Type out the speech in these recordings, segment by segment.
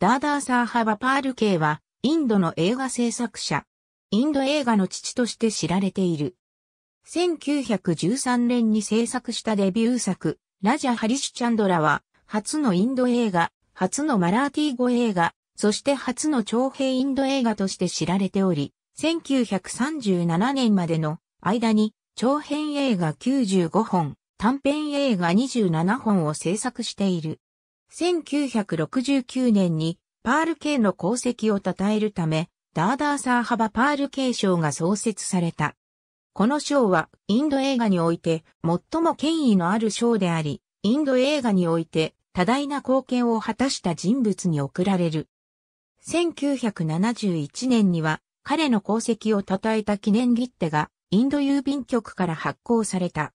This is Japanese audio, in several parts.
ダーダーサーハバパール系は、インドの映画制作者。インド映画の父として知られている。1913年に制作したデビュー作、ラジャ・ハリシュ・チャンドラは、初のインド映画、初のマラーティー語映画、そして初の長編インド映画として知られており、1937年までの間に長編映画95本、短編映画27本を制作している。1969年にパール系の功績を称えるため、ダーダーサーハバパール系賞が創設された。この賞はインド映画において最も権威のある賞であり、インド映画において多大な貢献を果たした人物に贈られる。1971年には彼の功績を称えた記念切手がインド郵便局から発行された。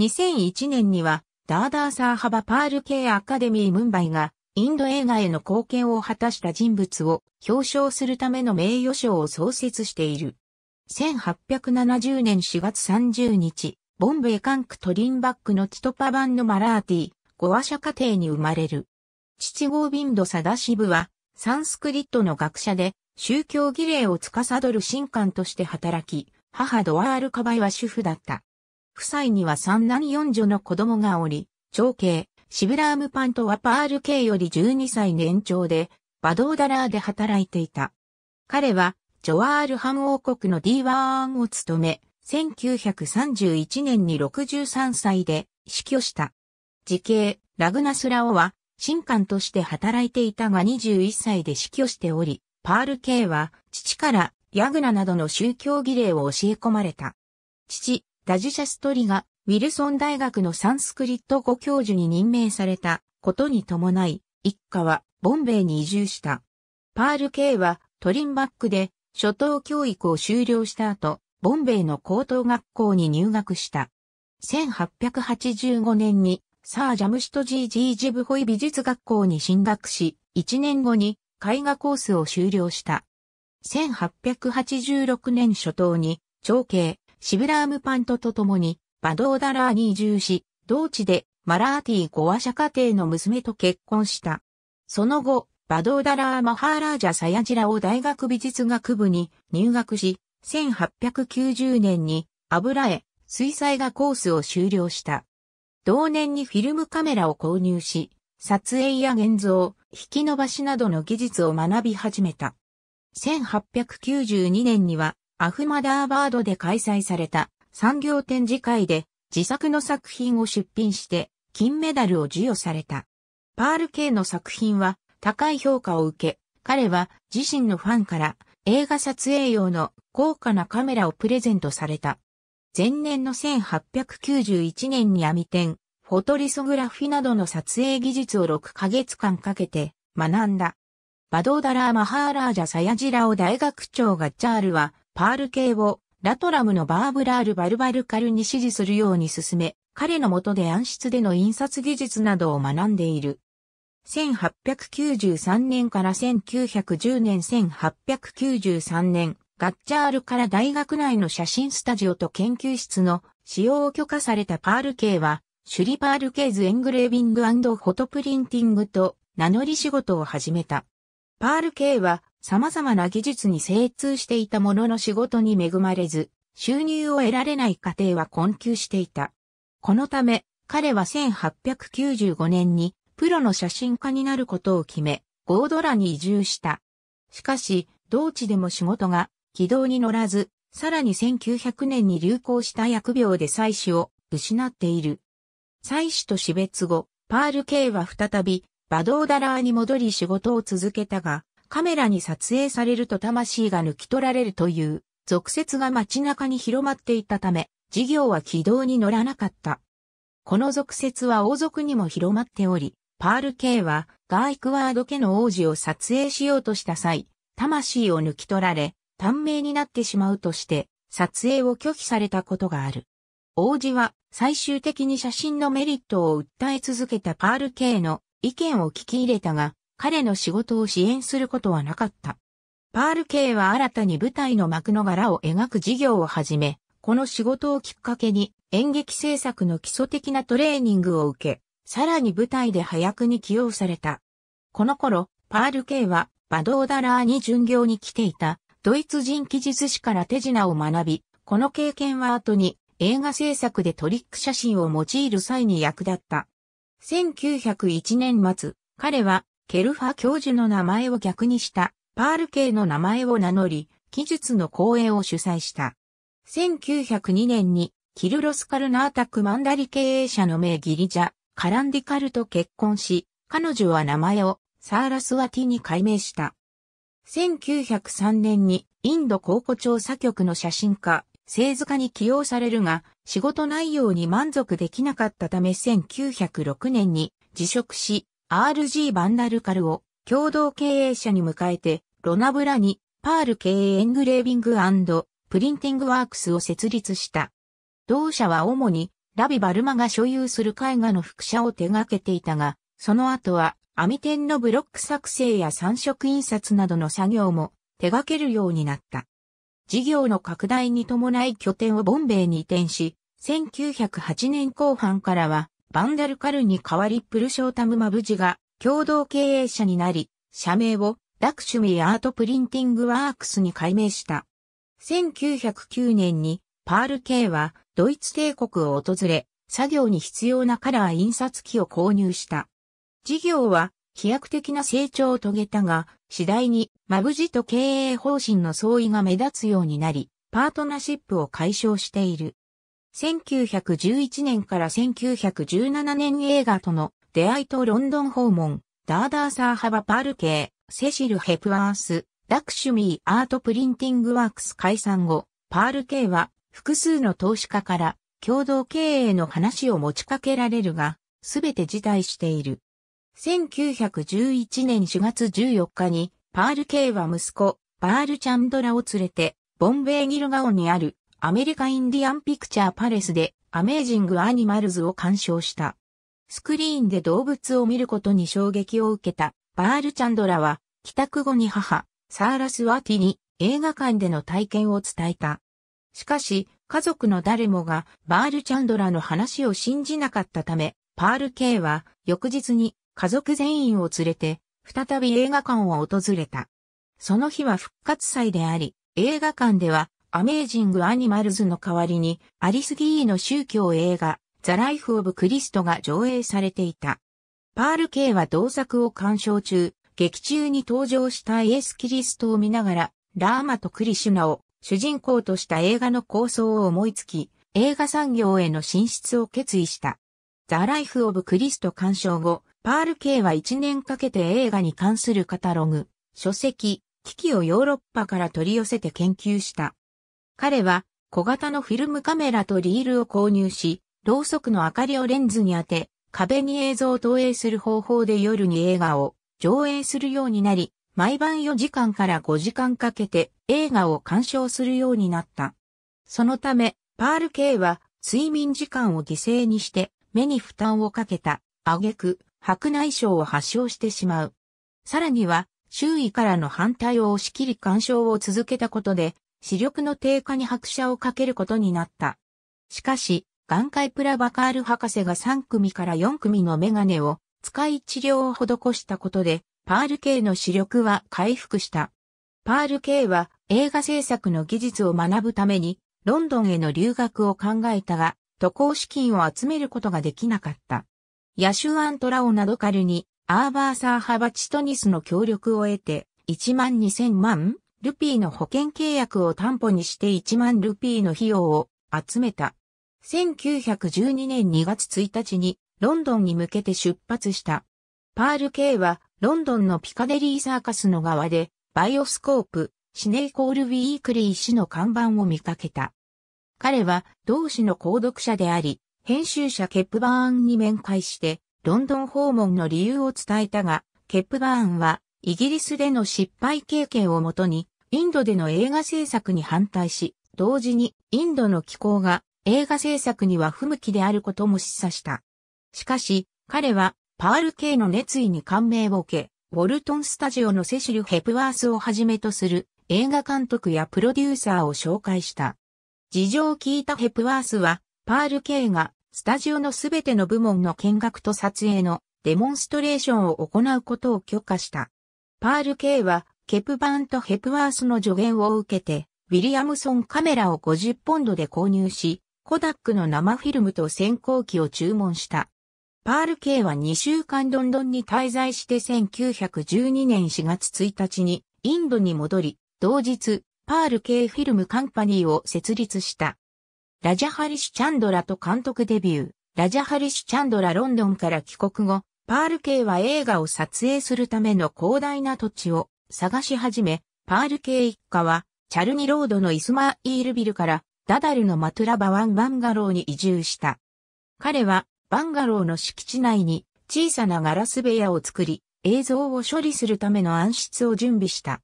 2001年にはダーダーサーハバパール系アカデミームンバイがインド映画への貢献を果たした人物を表彰するための名誉賞を創設している。1870年4月30日、ボンベイカンクトリンバックのチトパ版のマラーティ、ゴ話者家庭に生まれる。父ゴービンド・サダシブは、サンスクリットの学者で、宗教儀礼を司る神官として働き、母ドワールカバイは主婦だった。夫妻には三男四女の子供がおり、長兄、シブラームパントはパール K より12歳年長で、バドーダラーで働いていた。彼は、ジョワールハン王国の D1 を務め、1931年に63歳で死去した。時系、ラグナスラオは、新官として働いていたが21歳で死去しており、パール系は、父からヤグナなどの宗教儀礼を教え込まれた。父、ダジュシャストリがウィルソン大学のサンスクリット語教授に任命されたことに伴い、一家はボンベイに移住した。パール・ケイはトリンバックで初等教育を修了した後、ボンベイの高等学校に入学した。1885年にサー・ジャムシトジー・ジー・ジブホイ美術学校に進学し、1年後に絵画コースを修了した。1886年初頭に、長兄、シブラームパントと共に、バドーダラーに移住し、同地でマラーティー語話者家庭の娘と結婚した。その後、バドーダラーマハーラージャサヤジラを大学美術学部に入学し、1890年に油絵、水彩画コースを修了した。同年にフィルムカメラを購入し、撮影や現像、引き伸ばしなどの技術を学び始めた。1892年にはアフマダーバードで開催された産業展示会で自作の作品を出品して金メダルを授与された。パール系の作品は高い評価を受け、彼は自身のファンから映画撮影用の高価なカメラをプレゼントされた。前年の1891年に網ン、フォトリソグラフィなどの撮影技術を6ヶ月間かけて学んだ。バドーダラー・マハーラージャ・サヤジラオ大学長がチャールはパール系をラトラムのバーブラール・バルバルカルに指示するように進め、彼の下で暗室での印刷技術などを学んでいる。1893年から1910年1893年、ガッチャールから大学内の写真スタジオと研究室の使用を許可されたパール系は、シュリパール系図エングレービングフォトプリンティングと名乗り仕事を始めた。パール系は様々な技術に精通していたものの仕事に恵まれず、収入を得られない家庭は困窮していた。このため、彼は1895年にプロの写真家になることを決め、ゴードラに移住した。しかし、同地でも仕事が軌道に乗らず、さらに1900年に流行した薬病で妻子を失っている。妻子と死別後、パール・ケイは再び、バドーダラーに戻り仕事を続けたが、カメラに撮影されると魂が抜き取られるという俗説が街中に広まっていたため、事業は軌道に乗らなかった。この俗説は王族にも広まっており、パール系はガーイクワード家の王子を撮影しようとした際、魂を抜き取られ、短命になってしまうとして、撮影を拒否されたことがある。王子は最終的に写真のメリットを訴え続けたパール系の意見を聞き入れたが、彼の仕事を支援することはなかった。パール・ケイは新たに舞台の幕の柄を描く事業を始め、この仕事をきっかけに演劇制作の基礎的なトレーニングを受け、さらに舞台で早役に起用された。この頃、パール・ケイはバドーダラーに巡業に来ていたドイツ人技術士から手品を学び、この経験は後に映画制作でトリック写真を用いる際に役立った。1901年末、彼はケルファ教授の名前を逆にしたパール系の名前を名乗り、記述の講演を主催した。1902年にキルロスカルナータクマンダリ経営者の名ギリジャ、カランディカルと結婚し、彼女は名前をサーラスワティに改名した。1903年にインド考古調査局の写真家、製図家に起用されるが、仕事内容に満足できなかったため1906年に辞職し、RG バンダルカルを共同経営者に迎えて、ロナブラにパール経営エングレービングプリンティングワークスを設立した。同社は主にラビ・バルマが所有する絵画の副写を手掛けていたが、その後は網点のブロック作成や三色印刷などの作業も手掛けるようになった。事業の拡大に伴い拠点をボンベイに移転し、1908年後半からはバンダルカルに代わりプルショータムマブジが共同経営者になり、社名をラクシュミーアートプリンティングワークスに改名した。1909年にパール K はドイツ帝国を訪れ、作業に必要なカラー印刷機を購入した。事業は飛躍的な成長を遂げたが、次第にマブジと経営方針の相違が目立つようになり、パートナーシップを解消している。1911年から1917年映画との出会いとロンドン訪問、ダーダーサーハバパール系、セシル・ヘプワース、ラクシュミー・アート・プリンティング・ワークス解散後、パール系は複数の投資家から共同経営の話を持ちかけられるが、すべて辞退している。1911年4月14日に、パール系は息子、バール・チャンドラを連れて、ボンベイ・ギルガオにあるアメリカインディアンピクチャーパレスでアメージングアニマルズを鑑賞した。スクリーンで動物を見ることに衝撃を受けたバールチャンドラは帰宅後に母、サーラスワティに映画館での体験を伝えた。しかし、家族の誰もがバールチャンドラの話を信じなかったため、パール K は翌日に家族全員を連れて再び映画館を訪れた。その日は復活祭であり、映画館ではアメージング・アニマルズの代わりに、アリス・ギーの宗教映画、ザ・ライフ・オブ・クリストが上映されていた。パール・ケイは同作を鑑賞中、劇中に登場したイエス・キリストを見ながら、ラーマとクリシュナを主人公とした映画の構想を思いつき、映画産業への進出を決意した。ザ・ライフ・オブ・クリスト鑑賞後、パール・ケイは1年かけて映画に関するカタログ、書籍、機器をヨーロッパから取り寄せて研究した。彼は小型のフィルムカメラとリールを購入し、ろうそくの明かりをレンズに当て、壁に映像を投影する方法で夜に映画を上映するようになり、毎晩4時間から5時間かけて映画を鑑賞するようになった。そのため、パール K は睡眠時間を犠牲にして目に負担をかけた、挙句、白内障を発症してしまう。さらには、周囲からの反対を押し切り鑑賞を続けたことで、視力の低下に拍車をかけることになった。しかし、眼科医プラバカール博士が3組から4組のメガネを使い治療を施したことで、パール K の視力は回復した。パール K は映画制作の技術を学ぶために、ロンドンへの留学を考えたが、渡航資金を集めることができなかった。ヤシュアントラオなどカルに、アーバーサーハバチトニスの協力を得て、1万2000万ルピーの保険契約を担保にして1万ルピーの費用を集めた。1912年2月1日にロンドンに向けて出発した。パール K はロンドンのピカデリーサーカスの側でバイオスコープ、シネイコールウィークリー氏の看板を見かけた。彼は同氏の購読者であり、編集者ケップバーンに面会して、ロンドン訪問の理由を伝えたが、ケップバーンは、イギリスでの失敗経験をもとに、インドでの映画制作に反対し、同時にインドの気候が映画制作には不向きであることも示唆した。しかし、彼はパール系の熱意に感銘を受け、ウォルトンスタジオのセシル・ヘプワースをはじめとする映画監督やプロデューサーを紹介した。事情を聞いたヘプワースは、パール系がスタジオのすべての部門の見学と撮影のデモンストレーションを行うことを許可した。パール系はケプバーンとヘプワースの助言を受けて、ウィリアムソンカメラを50ポンドで購入し、コダックの生フィルムと先行機を注文した。パール K は2週間ロンドンに滞在して1912年4月1日にインドに戻り、同日、パール K フィルムカンパニーを設立した。ラジャハリシュ・チャンドラと監督デビュー。ラジャハリシュ・チャンドラロンドンから帰国後、パール K は映画を撮影するための広大な土地を探し始め、パール系一家は、チャルニロードのイスマイールビルから、ダダルのマトラバワンバンガローに移住した。彼は、バンガローの敷地内に、小さなガラス部屋を作り、映像を処理するための暗室を準備した。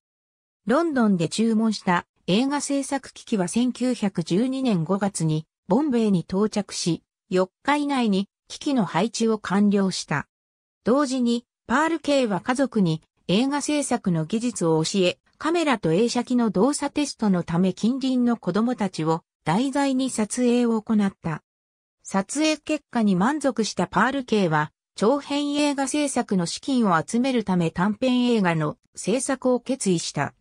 ロンドンで注文した映画制作機器は1912年5月にボンベイに到着し、4日以内に機器の配置を完了した。同時に、パール K は家族に映画制作の技術を教え、カメラと映写機の動作テストのため近隣の子供たちを題材に撮影を行った。撮影結果に満足したパール系は、長編映画制作の資金を集めるため短編映画の制作を決意した。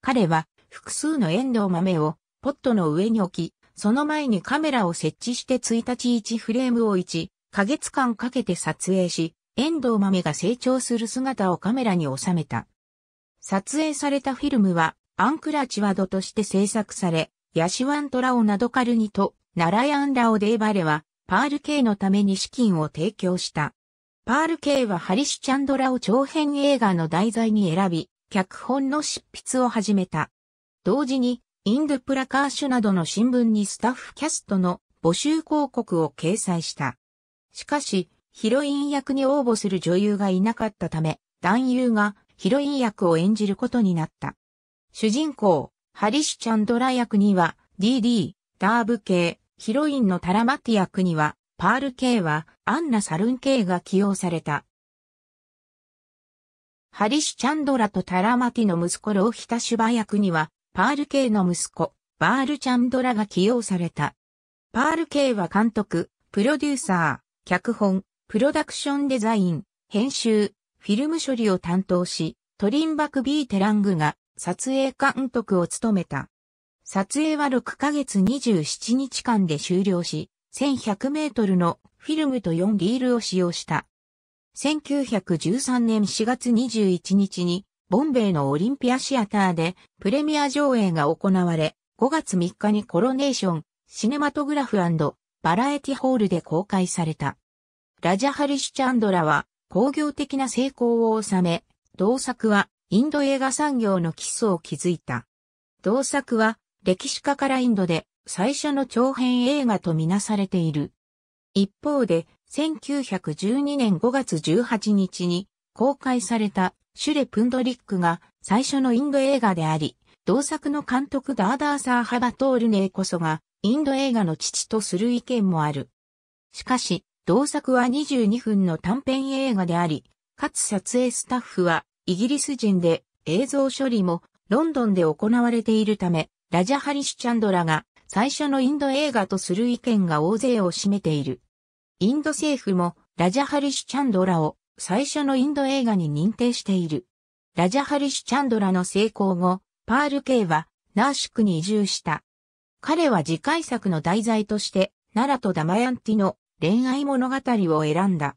彼は複数のエンドウ豆をポットの上に置き、その前にカメラを設置して1日1フレームを1ヶ月間かけて撮影し、遠藤豆が成長する姿をカメラに収めた。撮影されたフィルムは、アンクラチワドとして制作され、ヤシワントラオナドカルニと、ナラヤンラオデーバレは、パール K のために資金を提供した。パール K はハリシュチャンドラを長編映画の題材に選び、脚本の執筆を始めた。同時に、インドプラカーシュなどの新聞にスタッフキャストの募集広告を掲載した。しかし、ヒロイン役に応募する女優がいなかったため、男優がヒロイン役を演じることになった。主人公、ハリシュ・チャンドラ役には DD、ダーブ系、ヒロインのタラマティ役には、パール系はアンナ・サルン系が起用された。ハリシュ・チャンドラとタラマティの息子ローヒタ・シュバ役には、パール系の息子、バール・チャンドラが起用された。パール系は監督、プロデューサー、脚本、プロダクションデザイン、編集、フィルム処理を担当し、トリンバク・ビーテラングが撮影監督を務めた。撮影は6ヶ月27日間で終了し、1100メートルのフィルムと4リールを使用した。1913年4月21日に、ボンベイのオリンピアシアターでプレミア上映が行われ、5月3日にコロネーション、シネマトグラフバラエティホールで公開された。ラジャハリシュチャンドラは工業的な成功を収め、同作はインド映画産業の基礎を築いた。同作は歴史家からインドで最初の長編映画とみなされている。一方で、1912年5月18日に公開されたシュレ・プンドリックが最初のインド映画であり、同作の監督ダーダーサー・ハバトールネーこそがインド映画の父とする意見もある。しかし、同作は22分の短編映画であり、かつ撮影スタッフはイギリス人で映像処理もロンドンで行われているため、ラジャ・ハリシュ・チャンドラが最初のインド映画とする意見が大勢を占めている。インド政府もラジャ・ハリシュ・チャンドラを最初のインド映画に認定している。ラジャ・ハリシュ・チャンドラの成功後、パール・ケイはナーシックに移住した。彼は次回作の題材として、奈良とダマヤンティの恋愛物語を選んだ。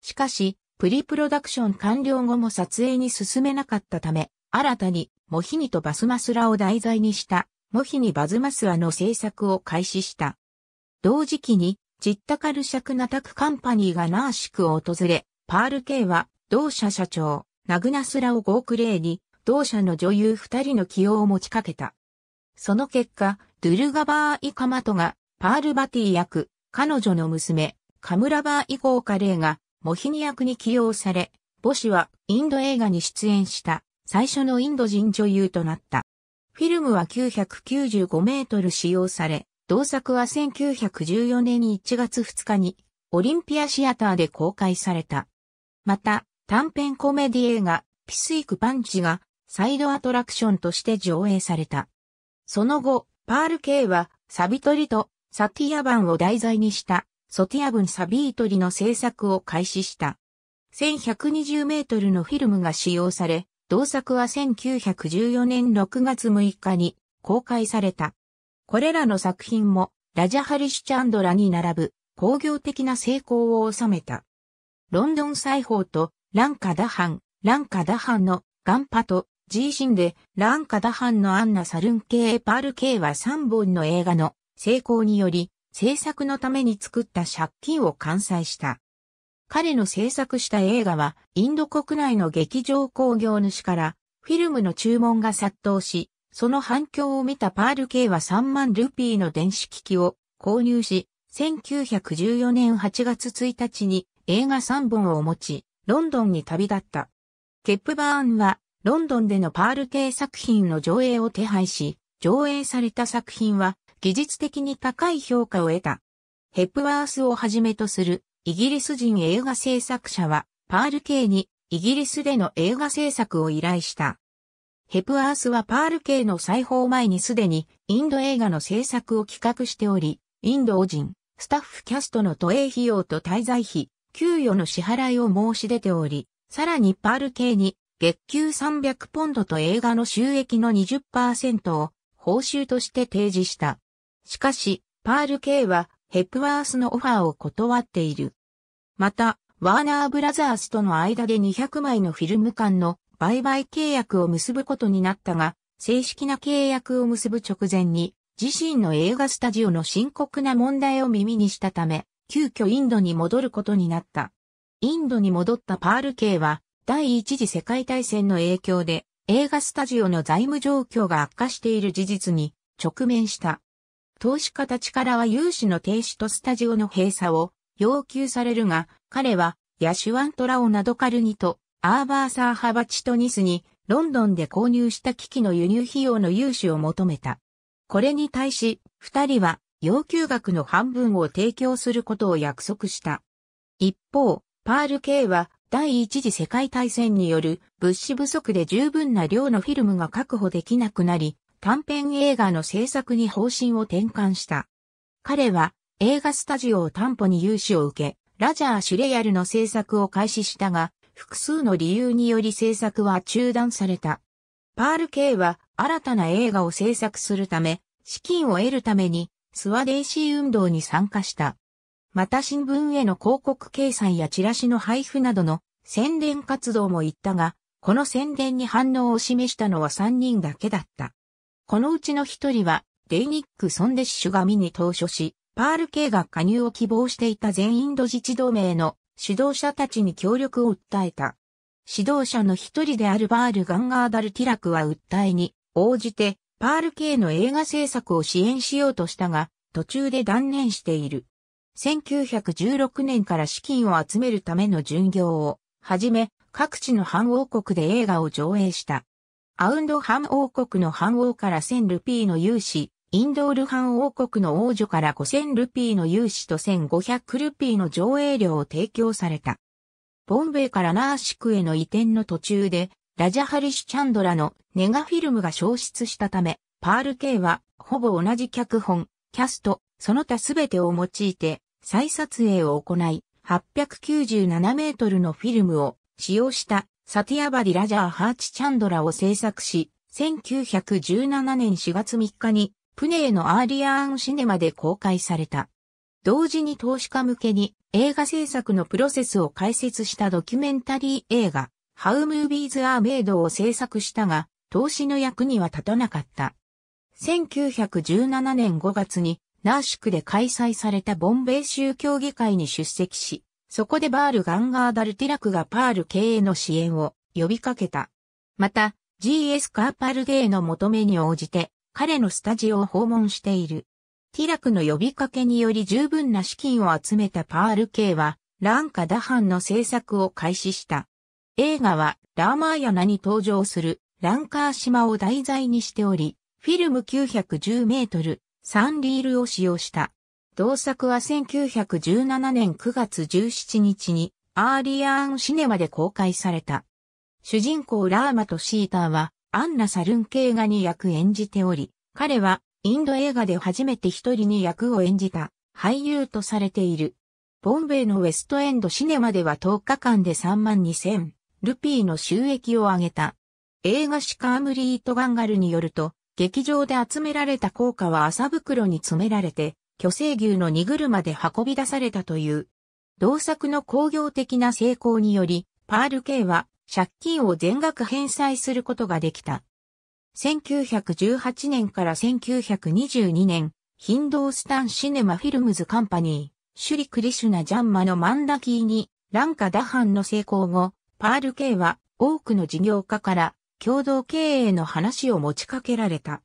しかし、プリプロダクション完了後も撮影に進めなかったため、新たにモヒニとバスマスラを題材にしたモヒニバズマスラの制作を開始した。同時期に、ジッタカルシャクナタクカンパニーがナーシクを訪れ、パール K は同社社長、ナグナスラをゴークレーに、同社の女優二人の起用を持ちかけた。その結果、ドゥルガバー・イカマトがパールバティ役、彼女の娘、カムラバー以降カレーが、モヒニ役に起用され、母子はインド映画に出演した最初のインド人女優となった。フィルムは995メートル使用され、同作は1914年1月2日にオリンピアシアターで公開された。また、短編コメディ映画ピスイクパンチがサイドアトラクションとして上映された。その後、パール K はサビトリとサティア版を題材にしたソティア文サビートリの制作を開始した。1120メートルのフィルムが使用され、同作は1914年6月6日に公開された。これらの作品もラジャハリシュチャンドラに並ぶ工業的な成功を収めた。ロンドン裁縫とランカダハン、ランカダハンのガンパとジーシンでランカダハンのアンナサルン系パール系は3本の映画の成功により、制作のために作った借金を完済した。彼の制作した映画は、インド国内の劇場工業主から、フィルムの注文が殺到し、その反響を見たパール K は3万ルピーの電子機器を購入し、1914年8月1日に映画3本を持ち、ロンドンに旅立った。ケップバーンは、ロンドンでのパール K 作品の上映を手配し、上映された作品は、技術的に高い評価を得た。ヘップワースをはじめとするイギリス人映画制作者はパール・系にイギリスでの映画制作を依頼した。ヘプワースはパール・系の裁縫前にすでにインド映画の制作を企画しており、インド人、スタッフキャストの都営費用と滞在費、給与の支払いを申し出ており、さらにパール・系に月給300ポンドと映画の収益の20%を報酬として提示した。しかし、パール K はヘプワースのオファーを断っている。また、ワーナーブラザースとの間で200枚のフィルム間の売買契約を結ぶことになったが、正式な契約を結ぶ直前に、自身の映画スタジオの深刻な問題を耳にしたため、急遽インドに戻ることになった。インドに戻ったパール K は、第一次世界大戦の影響で、映画スタジオの財務状況が悪化している事実に直面した。投資家たちからは融資の停止とスタジオの閉鎖を要求されるが、彼はヤシュワントラオなどカルニとアーバーサーハバチトニスにロンドンで購入した機器の輸入費用の融資を求めた。これに対し、二人は要求額の半分を提供することを約束した。一方、パール K は第一次世界大戦による物資不足で十分な量のフィルムが確保できなくなり、短編映画の制作に方針を転換した。彼は映画スタジオを担保に融資を受け、ラジャー・シュレヤルの制作を開始したが、複数の理由により制作は中断された。パール・ケイは新たな映画を制作するため、資金を得るためにスワデーシー運動に参加した。また新聞への広告掲載やチラシの配布などの宣伝活動も行ったが、この宣伝に反応を示したのは3人だけだった。このうちの一人は、デイニック・ソンデッシュが見に投書し、パール系が加入を希望していた全インド自治同盟の指導者たちに協力を訴えた。指導者の一人であるバール・ガンガーダル・ティラクは訴えに応じて、パール系の映画制作を支援しようとしたが、途中で断念している。1916年から資金を集めるための巡業を、はじめ、各地の反王国で映画を上映した。アウンドハン王国の藩王から1000ルピーの勇士、インドールハン王国の王女から5000ルピーの勇士と1500ルピーの上映料を提供された。ボンベイからナーシクへの移転の途中で、ラジャハリシュ・チャンドラのネガフィルムが消失したため、パール K はほぼ同じ脚本、キャスト、その他すべてを用いて再撮影を行い、897メートルのフィルムを使用したサティアバディ・ラジャー・ハーチ・チャンドラを制作し、1917年4月3日に、プネーのアーリアーンシネマで公開された。同時に投資家向けに映画制作のプロセスを解説したドキュメンタリー映画、How Movies Are Made を制作したが、投資の役には立たなかった。1917年5月に、ナーシュクで開催されたボンベイ州協議会に出席し、そこでバール・ガンガーダルティラクがパール系への支援を呼びかけた。また、GS カーパルゲーの求めに応じて、彼のスタジオを訪問している。ティラクの呼びかけにより十分な資金を集めたパール系は、ランカダハンの制作を開始した。映画は、ラーマーヤナに登場する、ランカー島を題材にしており、フィルム910メートル、サンリールを使用した。同作は1917年9月17日にアーリアーンシネマで公開された。主人公ラーマとシーターはアンナ・サルン系画に役演じており、彼はインド映画で初めて一人に役を演じた俳優とされている。ボンベイのウェストエンドシネマでは10日間で3万2000ルピーの収益を上げた。映画シカームリート・ガンガルによると、劇場で集められた効果は麻袋に詰められて、巨生牛の荷車で運び出されたという。同作の工業的な成功により、パール K は借金を全額返済することができた。1918年から1922年、ヒンドースタンシネマフィルムズカンパニー、シュリ・クリシュナ・ジャンマのマンダキーに、ランカダハンの成功後、パール K は多くの事業家から共同経営の話を持ちかけられた。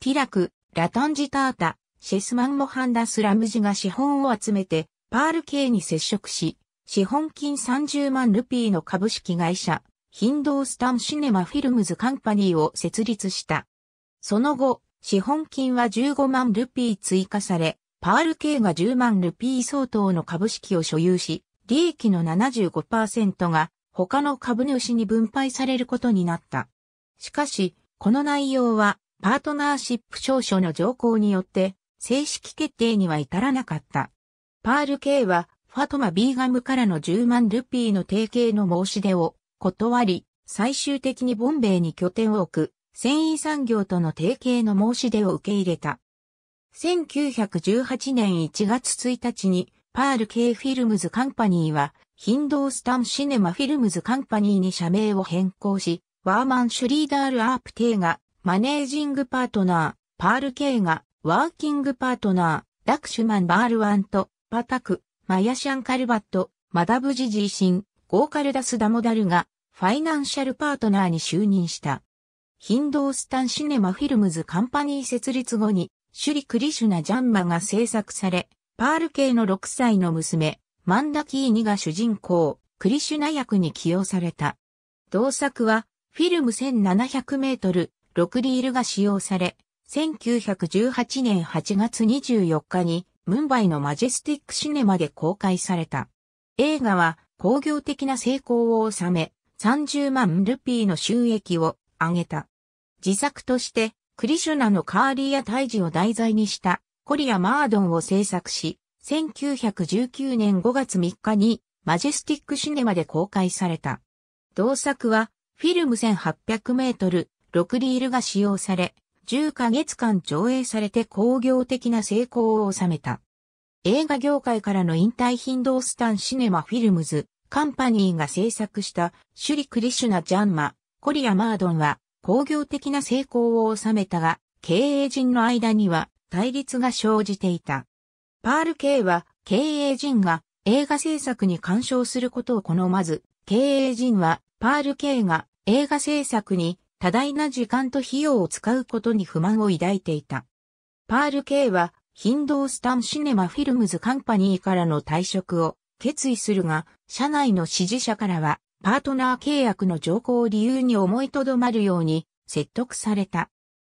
ティラク、ラタンジタータ、シェスマン・モハンダス・ラムジが資本を集めて、パール K に接触し、資本金30万ルピーの株式会社、ヒンドースタン・シネマ・フィルムズ・カンパニーを設立した。その後、資本金は15万ルピー追加され、パール K が10万ルピー相当の株式を所有し、利益の75%が他の株主に分配されることになった。しかし、この内容はパートナーシップ証書の条項によって正式決定には至らなかった。パール K はファトマ・ビーガムからの10万ルピーの提携の申し出を断り、最終的にボンベイに拠点を置く繊維産業との提携の申し出を受け入れた。1918年1月1日にパール K フィルムズカンパニーはヒンドースタンシネマフィルムズカンパニーに社名を変更し、ワーマン・シュリーダール・アープテイがマネージングパートナー、パール K がワーキングパートナー、ラクシュマン・バールワント、パタク、マヤシャン・カルバット、マダブジジーシン、ゴーカルダス・ダモダルが、ファイナンシャルパートナーに就任した。ヒンドースタン・シネマ・フィルムズ・カンパニー設立後に、シュリ・クリシュナ・ジャンマが制作され、パール系の6歳の娘、マンダキーニが主人公、クリシュナ役に起用された。同作は、フィルム1700メートル、6リールが使用され、1918年8月24日に、ムンバイのマジェスティックシネマで公開された。映画は、工業的な成功を収め、30万ルピーの収益を上げた。自作として、クリシュナのカーリーや胎児を題材にしたコリア・マードンを制作し、1919年5月3日にマジェスティックシネマで公開された。同作はフィルム1800メートル6リールが使用され、10ヶ月間上映されて工業的な成功を収めた。映画業界からの引退ヒンドースタンシネマフィルムズ、カンパニーが制作したシュリ・クリシュナ・ジャンマ、コリア・マードンは工業的な成功を収めたが、経営陣の間には対立が生じていた。パール・ケイは経営陣が映画制作に干渉することを好まず、経営陣はパール・ケイが映画制作に多大な時間と費用を使うことに不満を抱いていた。パール K は、ヒンドースタンシネマフィルムズカンパニーからの退職を決意するが、社内の支持者からは、パートナー契約の条項を理由に思いとどまるように説得された。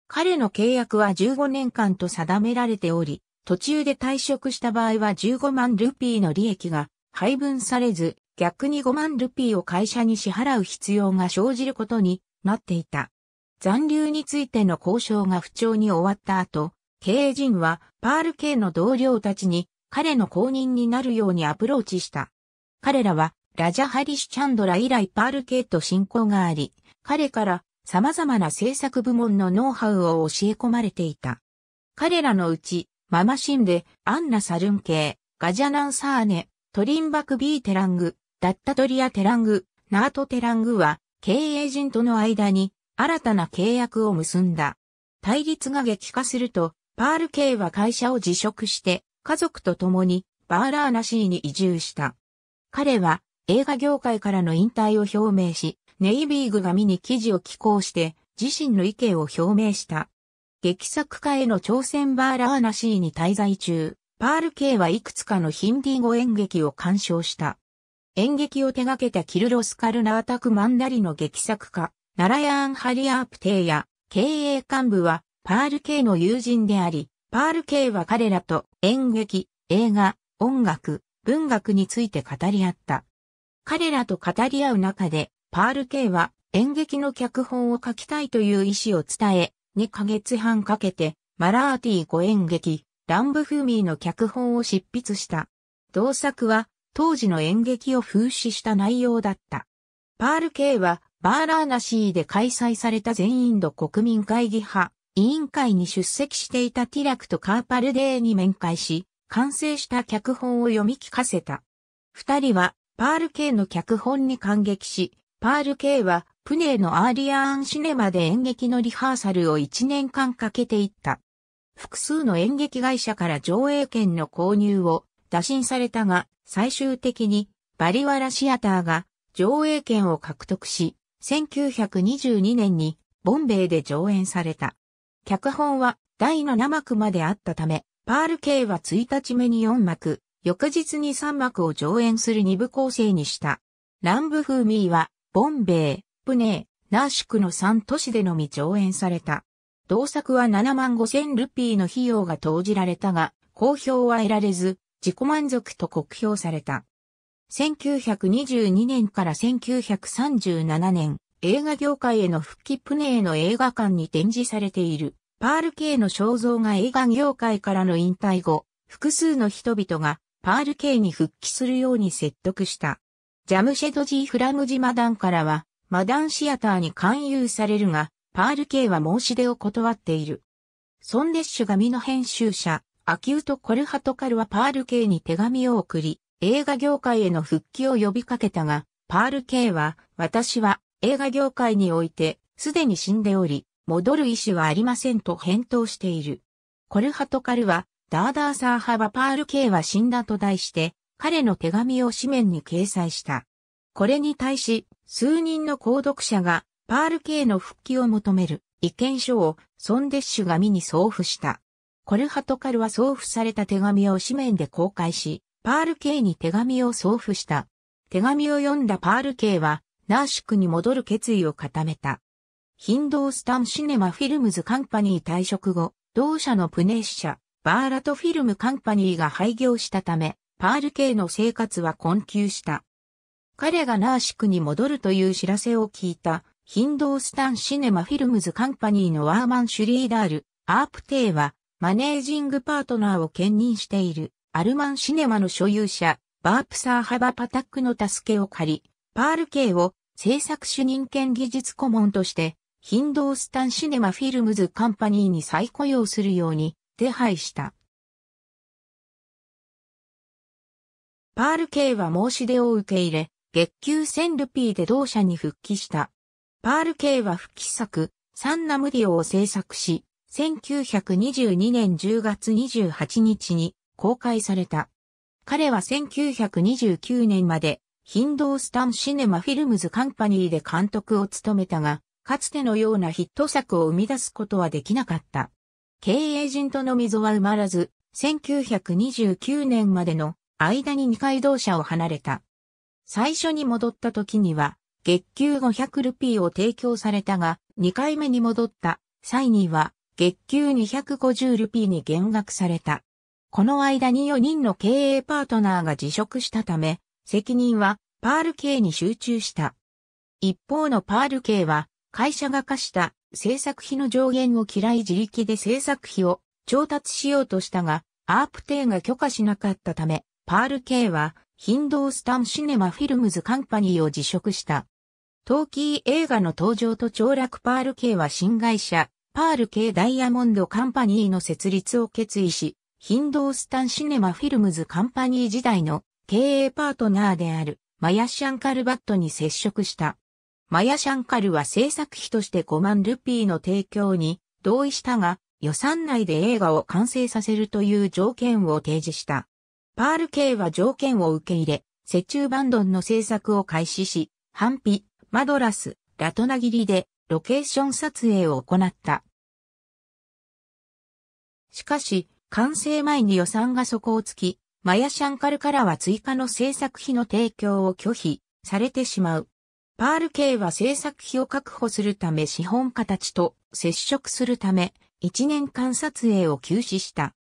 彼の契約は15年間と定められており、途中で退職した場合は15万ルピーの利益が配分されず、逆に5万ルピーを会社に支払う必要が生じることになっていた。残留についての交渉が不調に終わった後、経営陣はパール系の同僚たちに彼の後任になるようにアプローチした。彼らはラジャハリシュ・チャンドラ以来パール系と親交があり、彼から様々な制作部門のノウハウを教え込まれていた。彼らのうち、ママシンで、アンナ・サルン系、ガジャナン・サーネ、トリンバク・ビー・テラング、ダッタトリア・テラング、ナート・テラングは、経営陣との間に新たな契約を結んだ。対立が激化すると、パール K は会社を辞職して、家族と共にバーラーナシーに移住した。彼は映画業界からの引退を表明し、ネイビーグが見に記事を寄稿して自身の意見を表明した。劇作家への挑戦バーラーナシーに滞在中、パール K はいくつかのヒンディー語演劇を鑑賞した。演劇を手掛けたキルロス・カルナータク・マンダリの劇作家、ナラヤーン・ハリアープテイや経営幹部はパール・ケイの友人であり、パール・ケイは彼らと演劇、映画、音楽、文学について語り合った。彼らと語り合う中で、パール・ケイは演劇の脚本を書きたいという意思を伝え、2ヶ月半かけて、マラーティー5演劇、ランブ・フーミーの脚本を執筆した。同作は、当時の演劇を風刺した内容だった。パール K はバーラーナシーで開催された全インド国民会議派委員会に出席していたティラクとカーパルデーに面会し、完成した脚本を読み聞かせた。二人はパール K の脚本に感激し、パール K はプネーのアーリアーンシネマで演劇のリハーサルを1年間かけていった。複数の演劇会社から上映権の購入を打診されたが、最終的にバリワラシアターが上映権を獲得し、1922年にボンベイで上演された。脚本は第7幕まであったため、パール系は1日目に4幕、翌日に3幕を上演する2部構成にした。ランブフーミーは、ボンベイ、プネー、ナーシクの3都市でのみ上演された。同作は7万5千ルピーの費用が投じられたが、好評は得られず、自己満足と酷評された。1922年から1937年、映画業界への復帰プネーの映画館に展示されている、パール系の肖像が映画業界からの引退後、複数の人々がパール系に復帰するように説得した。ジャムシェドジー・フラムジマダンからは、マダンシアターに勧誘されるが、パール系は申し出を断っている。ソンデッシュが身の編集者、アキュート・コルハトカルはパール・ケイに手紙を送り、映画業界への復帰を呼びかけたが、パール・ケイは、私は映画業界において、すでに死んでおり、戻る意思はありませんと返答している。コルハトカルは、ダーダーサー派はパール・ケイは死んだと題して、彼の手紙を紙面に掲載した。これに対し、数人の購読者が、パール・ケイの復帰を求める意見書をソンデッシュが見に送付した。コルハトカルは送付された手紙を紙面で公開し、パール K に手紙を送付した。手紙を読んだパール K は、ナーシックに戻る決意を固めた。ヒンドースタンシネマフィルムズカンパニー退職後、同社のプネッシャ、バーラトフィルムカンパニーが廃業したため、パール K の生活は困窮した。彼がナーシックに戻るという知らせを聞いた、ヒンドースタンシネマフィルムズカンパニーのワーマン・シュリーダール、アープテイは、マネージングパートナーを兼任しているアルマンシネマの所有者、バープサーハバパタックの助けを借り、パール K を制作主任権技術顧問として、ヒンドースタンシネマフィルムズカンパニーに再雇用するように手配した。パール K は申し出を受け入れ、月給1000ルピーで同社に復帰した。パール K は復帰作、サンナムディオを制作し、1922年10月28日に公開された。彼は1929年までヒンドースタンシネマフィルムズカンパニーで監督を務めたが、かつてのようなヒット作を生み出すことはできなかった。経営陣との溝は埋まらず、1929年までの間に二階堂社を離れた。最初に戻った時には、月給500ルピーを提供されたが、二回目に戻った際には、月給250ルピーに減額された。この間に4人の経営パートナーが辞職したため、責任はパール系に集中した。一方のパール系は、会社が課した制作費の上限を嫌い自力で制作費を調達しようとしたが、アープテイが許可しなかったため、パール系は、ヒンドースタンシネマフィルムズカンパニーを辞職した。トーキー映画の登場と凋落パール系は新会社、パール系ダイヤモンドカンパニーの設立を決意し、ヒンドースタンシネマフィルムズカンパニー時代の経営パートナーであるマヤシャンカルバットに接触した。マヤシャンカルは制作費として5万ルピーの提供に同意したが、予算内で映画を完成させるという条件を提示した。パール系は条件を受け入れ、雪中バンドンの制作を開始し、ハンピ、マドラス、ラトナギリでロケーション撮影を行った。しかし、完成前に予算が底をつき、マヤシャンカルからは追加の制作費の提供を拒否されてしまう。パール系は制作費を確保するため資本家たちと接触するため、1年間撮影を休止した。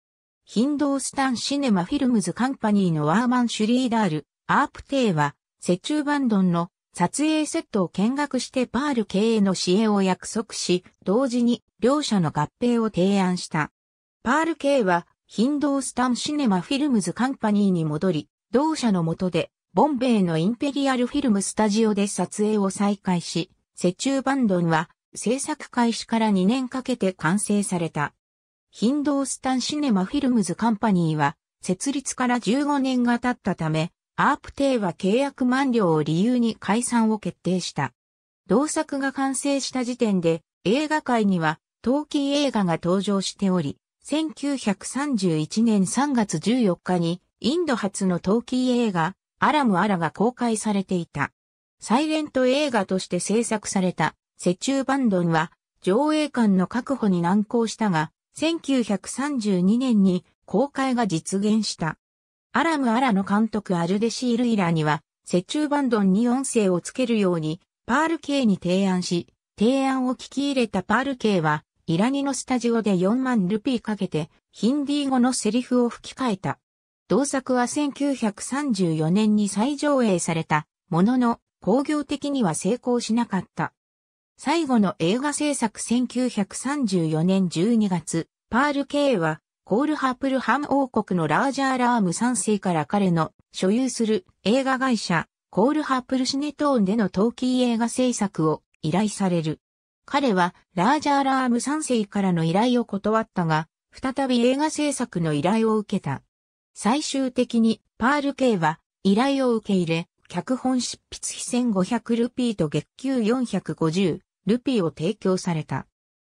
ヒンドースタンシネマフィルムズカンパニーのワーマン・シュリーダール、アープテイは、セチューバンドンの撮影セットを見学してパール経営の支援を約束し、同時に両者の合併を提案した。パール K はヒンドースタンシネマフィルムズカンパニーに戻り、同社の下でボンベイのインペリアルフィルムスタジオで撮影を再開し、セチューバンドンは制作開始から2年かけて完成された。ヒンドースタンシネマフィルムズカンパニーは設立から15年が経ったため、アープテイは契約満了を理由に解散を決定した。同作が完成した時点で映画界にはトーキー映画が登場しており、1931年3月14日にインド初のトーキー映画アラムアラが公開されていた。サイレント映画として制作されたセチューバンドンは上映館の確保に難航したが、1932年に公開が実現した。アラム・アラの監督アルデシール・イラーには、折中バンドンに音声をつけるように、パールイに提案し、提案を聞き入れたパールイは、イラニのスタジオで4万ルピーかけて、ヒンディー語のセリフを吹き替えた。同作は1934年に再上映された、ものの、工業的には成功しなかった。最後の映画制作1934年12月、パールイは、コールハプルハン王国のラージャーラーム3世から彼の所有する映画会社、コールハプルシネトーンでのトーキー映画制作を依頼される。彼はラージャーラーム3世からの依頼を断ったが、再び映画制作の依頼を受けた。最終的にパール K は依頼を受け入れ、脚本執筆費1500ルピーと月給450ルピーを提供された。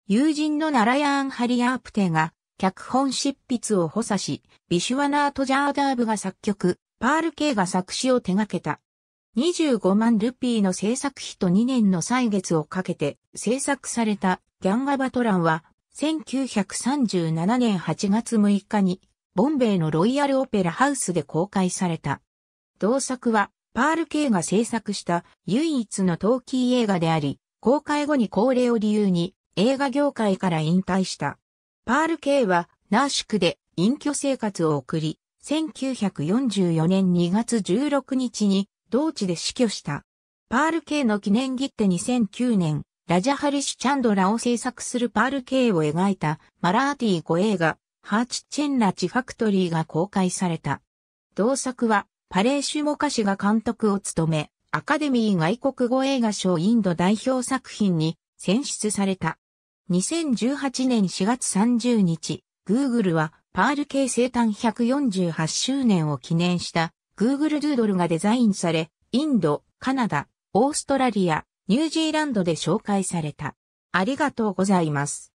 友人のナラヤーン・ハリアープテが脚本執筆を補佐し、ビシュワナート・ジャーダーブが作曲、パール・ケイが作詞を手掛けた。25万ルピーの制作費と2年の歳月をかけて制作されたギャンガバトランは1937年8月6日にボンベイのロイヤルオペラハウスで公開された。同作はパール・ケイが制作した唯一のトーキー映画であり、公開後に恒例を理由に映画業界から引退した。パール・ケイは、ナーシュクで隠居生活を送り、1944年2月16日に同地で死去した。パール・ケイの記念切手2009年、ラジャハリシュ・チャンドラを制作するパール・ケイを描いたマラーティー語映画、ハーチ・チェンラチ・ファクトリーが公開された。同作は、パレーシュ・モカ氏が監督を務め、アカデミー外国語映画賞インド代表作品に選出された。2018年4月30日、Google はパール系生誕148周年を記念した Google Doodle がデザインされ、インド、カナダ、オーストラリア、ニュージーランドで紹介された。ありがとうございます。